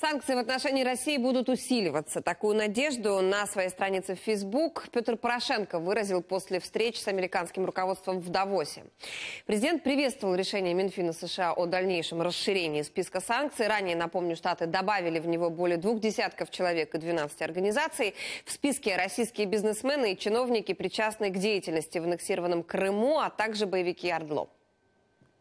Санкции в отношении России будут усиливаться. Такую надежду на своей странице в Facebook Петр Порошенко выразил после встречи с американским руководством в Давосе. Президент приветствовал решение Минфина США о дальнейшем расширении списка санкций. Ранее, напомню, Штаты добавили в него более двух десятков человек и 12 организаций. В списке российские бизнесмены и чиновники, причастные к деятельности в аннексированном Крыму, а также боевики «Ордло».